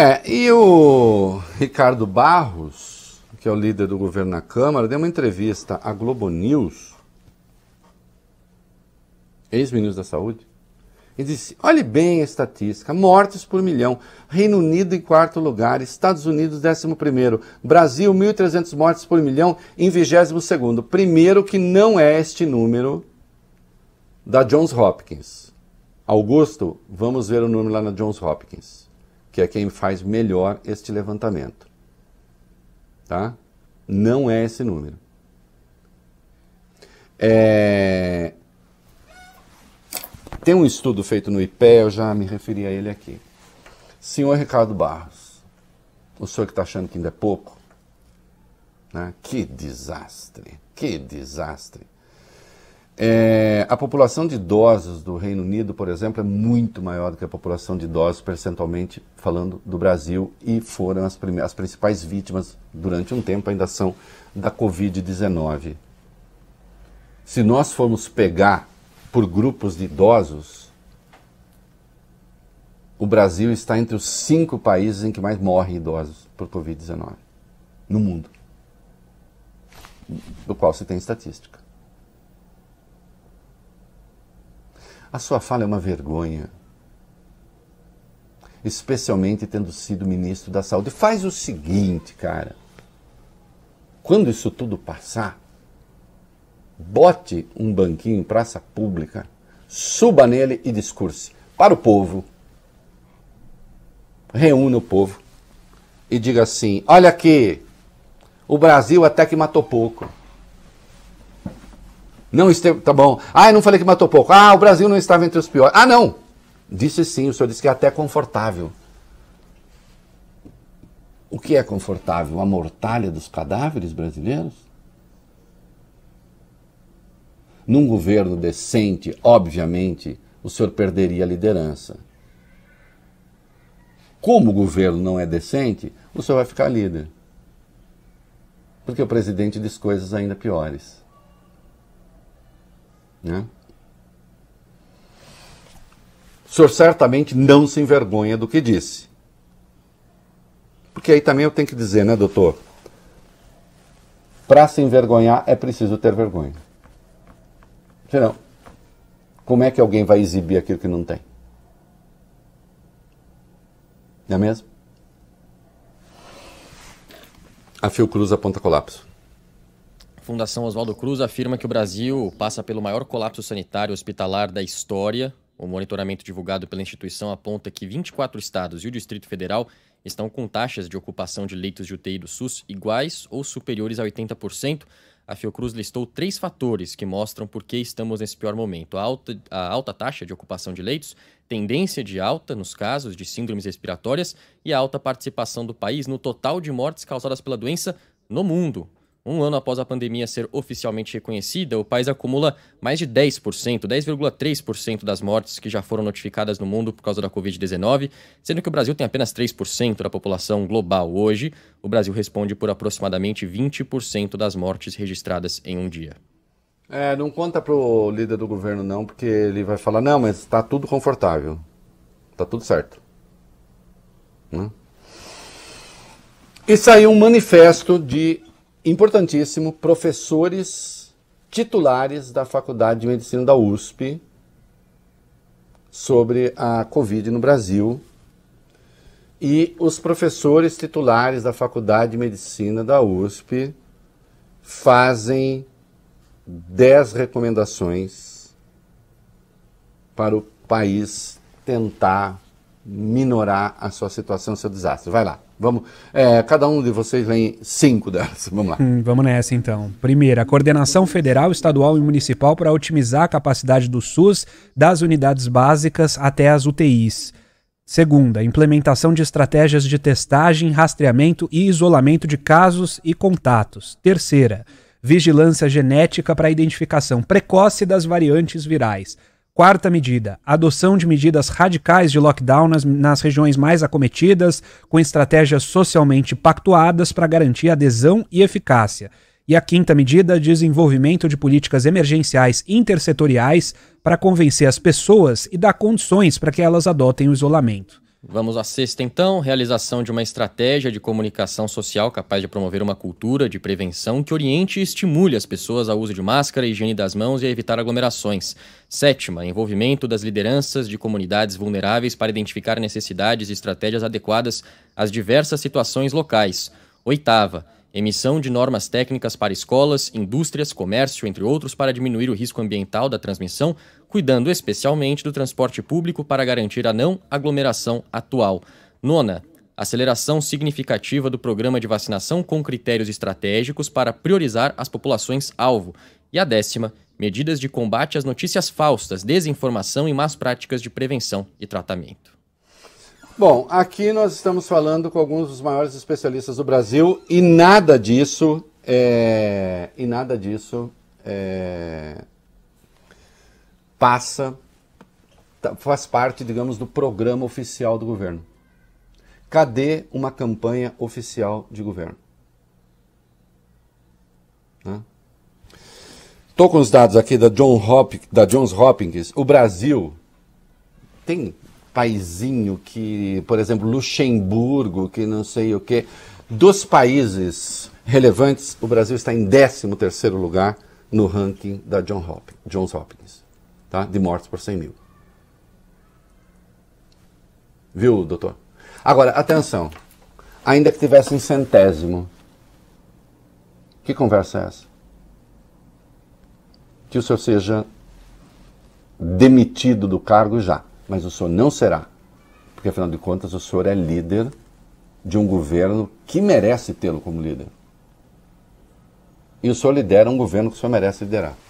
É, e o Ricardo Barros, que é o líder do governo na Câmara, deu uma entrevista à Globo News, ex-ministro da Saúde, e disse: olhe bem a estatística: mortes por milhão. Reino Unido em quarto lugar, Estados Unidos décimo primeiro, Brasil 1.300 mortes por milhão em vigésimo segundo. Primeiro que não é este número da Johns Hopkins. Augusto, vamos ver o número lá na Johns Hopkins que é quem faz melhor este levantamento. Tá? Não é esse número. É... Tem um estudo feito no IPE, eu já me referi a ele aqui. Senhor Ricardo Barros, o senhor que está achando que ainda é pouco, né? que desastre, que desastre. É, a população de idosos do Reino Unido, por exemplo, é muito maior do que a população de idosos, percentualmente falando, do Brasil, e foram as, as principais vítimas durante um tempo, ainda são da Covid-19. Se nós formos pegar por grupos de idosos, o Brasil está entre os cinco países em que mais morrem idosos por Covid-19 no mundo, do qual se tem estatística. A sua fala é uma vergonha, especialmente tendo sido ministro da Saúde. Faz o seguinte, cara. Quando isso tudo passar, bote um banquinho em praça pública, suba nele e discurse para o povo. Reúna o povo e diga assim: olha aqui, o Brasil até que matou pouco. Não esteve, tá bom. Ah, eu não falei que matou pouco. Ah, o Brasil não estava entre os piores. Ah, não. Disse sim, o senhor disse que é até confortável. O que é confortável? A mortalha dos cadáveres brasileiros? Num governo decente, obviamente, o senhor perderia a liderança. Como o governo não é decente, o senhor vai ficar líder. Porque o presidente diz coisas ainda piores. Né? O senhor certamente não se envergonha do que disse. Porque aí também eu tenho que dizer, né, doutor? Para se envergonhar é preciso ter vergonha. Senão, como é que alguém vai exibir aquilo que não tem? Não é mesmo? A Fiocruz aponta colapso. Fundação Oswaldo Cruz afirma que o Brasil passa pelo maior colapso sanitário hospitalar da história. O monitoramento divulgado pela instituição aponta que 24 estados e o Distrito Federal estão com taxas de ocupação de leitos de UTI do SUS iguais ou superiores a 80%. A Fiocruz listou três fatores que mostram por que estamos nesse pior momento: a alta, a alta taxa de ocupação de leitos, tendência de alta nos casos de síndromes respiratórias e a alta participação do país no total de mortes causadas pela doença no mundo. Um ano após a pandemia ser oficialmente reconhecida, o país acumula mais de 10%, 10,3% das mortes que já foram notificadas no mundo por causa da Covid-19, sendo que o Brasil tem apenas 3% da população global hoje. O Brasil responde por aproximadamente 20% das mortes registradas em um dia. É, não conta pro líder do governo não, porque ele vai falar, não, mas está tudo confortável, está tudo certo. Né? E saiu um manifesto de importantíssimo, professores titulares da Faculdade de Medicina da USP sobre a Covid no Brasil e os professores titulares da Faculdade de Medicina da USP fazem 10 recomendações para o país tentar minorar a sua situação, seu desastre. Vai lá. Vamos, é, cada um de vocês vem cinco delas. Vamos lá. Hum, vamos nessa então. Primeira, coordenação federal, estadual e municipal para otimizar a capacidade do SUS das unidades básicas até as UTIs. Segunda, implementação de estratégias de testagem, rastreamento e isolamento de casos e contatos. Terceira, vigilância genética para identificação precoce das variantes virais. Quarta medida: adoção de medidas radicais de lockdown nas, nas regiões mais acometidas, com estratégias socialmente pactuadas para garantir adesão e eficácia. E a quinta medida: desenvolvimento de políticas emergenciais intersetoriais para convencer as pessoas e dar condições para que elas adotem o isolamento. Vamos à sexta, então, realização de uma estratégia de comunicação social capaz de promover uma cultura de prevenção que oriente e estimule as pessoas ao uso de máscara, higiene das mãos e a evitar aglomerações. Sétima, envolvimento das lideranças de comunidades vulneráveis para identificar necessidades e estratégias adequadas às diversas situações locais. Oitava, emissão de normas técnicas para escolas, indústrias, comércio, entre outros, para diminuir o risco ambiental da transmissão, cuidando especialmente do transporte público para garantir a não aglomeração atual. Nona, aceleração significativa do programa de vacinação com critérios estratégicos para priorizar as populações alvo. E a décima, medidas de combate às notícias falsas, desinformação e más práticas de prevenção e tratamento. Bom, aqui nós estamos falando com alguns dos maiores especialistas do Brasil e nada disso é, e nada disso é, passa tá, faz parte, digamos, do programa oficial do governo. Cadê uma campanha oficial de governo? Estou com os dados aqui da, John Hop, da Johns Hopkins. O Brasil tem paizinho que, por exemplo, Luxemburgo, que não sei o quê. Dos países relevantes, o Brasil está em 13º lugar no ranking da John Hopkins, Johns Hopkins, tá? de mortes por 100 mil. Viu, doutor? Agora, atenção. Ainda que tivesse em centésimo. Que conversa é essa? Que o senhor seja demitido do cargo já mas o senhor não será. Porque, afinal de contas, o senhor é líder de um governo que merece tê-lo como líder. E o senhor lidera um governo que o senhor merece liderar.